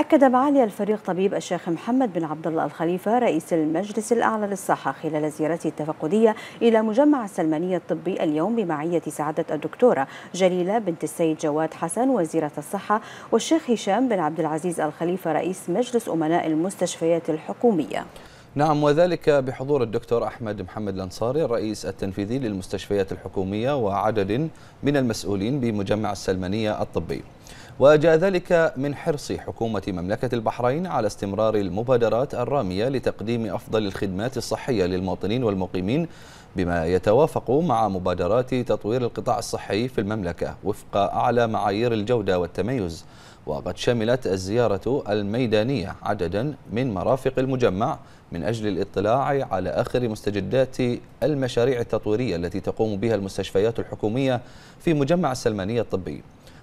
أكد معالي الفريق طبيب الشيخ محمد بن عبد الله الخليفة رئيس المجلس الأعلى للصحة خلال زيارته التفقدية إلى مجمع السلمانية الطبي اليوم بمعية سعادة الدكتورة جليلة بنت السيد جواد حسن وزيرة الصحة والشيخ هشام بن عبد العزيز الخليفة رئيس مجلس أمناء المستشفيات الحكومية نعم وذلك بحضور الدكتور أحمد محمد الأنصاري الرئيس التنفيذي للمستشفيات الحكومية وعدد من المسؤولين بمجمع السلمانية الطبي وجاء ذلك من حرص حكومة مملكة البحرين على استمرار المبادرات الرامية لتقديم أفضل الخدمات الصحية للمواطنين والمقيمين بما يتوافق مع مبادرات تطوير القطاع الصحي في المملكة وفق أعلى معايير الجودة والتميز وقد شملت الزيارة الميدانية عددا من مرافق المجمع من أجل الاطلاع على آخر مستجدات المشاريع التطويرية التي تقوم بها المستشفيات الحكومية في مجمع السلمانية الطبي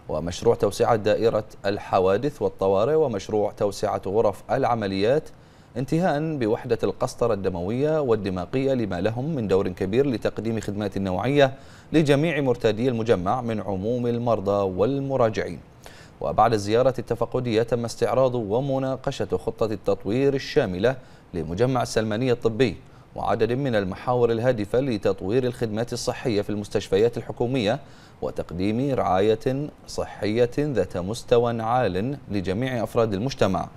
ومشروع توسعة دائرة الحوادث والطوارئ ومشروع توسعة غرف العمليات انتهاء بوحدة القسطرة الدموية والدماغية لما لهم من دور كبير لتقديم خدمات نوعية لجميع مرتادي المجمع من عموم المرضى والمراجعين وبعد الزيارة التفقدية تم استعراض ومناقشة خطة التطوير الشاملة لمجمع السلمانية الطبي وعدد من المحاور الهادفة لتطوير الخدمات الصحية في المستشفيات الحكومية وتقديم رعاية صحية ذات مستوى عال لجميع أفراد المجتمع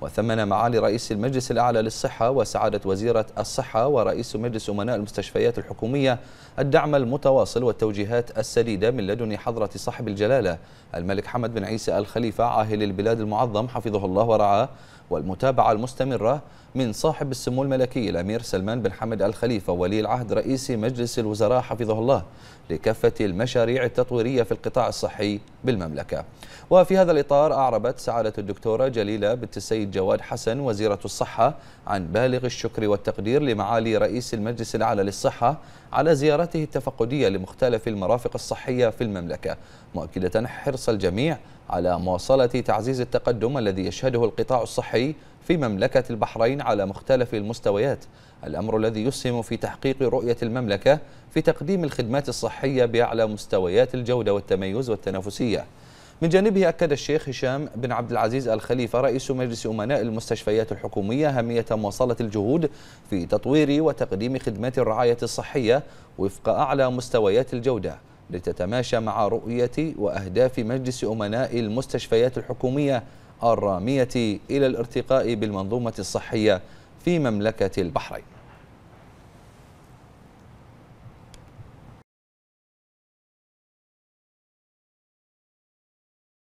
وثمن معالي رئيس المجلس الأعلى للصحة وسعادة وزيرة الصحة ورئيس مجلس أمناء المستشفيات الحكومية الدعم المتواصل والتوجيهات السديدة من لدن حضرة صاحب الجلالة الملك حمد بن عيسى الخليفة عاهل البلاد المعظم حفظه الله ورعاه والمتابعة المستمرة من صاحب السمو الملكي الأمير سلمان بن حمد الخليفة ولي العهد رئيس مجلس الوزراء حفظه الله لكافة المشاريع التطويرية في القطاع الصحي بالمملكة وفي هذا الإطار أعربت سعادة الدكتورة جليلة بنت السيد جواد حسن وزيرة الصحة عن بالغ الشكر والتقدير لمعالي رئيس المجلس الأعلى للصحة على زيارته التفقدية لمختلف المرافق الصحية في المملكة مؤكدة حرص الجميع على مواصلة تعزيز التقدم الذي يشهده القطاع الصحي في مملكة البحرين على مختلف المستويات الأمر الذي يسهم في تحقيق رؤية المملكة في تقديم الخدمات الصحية بأعلى مستويات الجودة والتميز والتنافسية من جانبه أكد الشيخ هشام بن عبد العزيز الخليفة رئيس مجلس أمناء المستشفيات الحكومية أهمية مواصلة الجهود في تطوير وتقديم خدمات الرعاية الصحية وفق أعلى مستويات الجودة لتتماشى مع رؤية وأهداف مجلس أمناء المستشفيات الحكومية الرامية إلى الارتقاء بالمنظومة الصحية في مملكة البحرين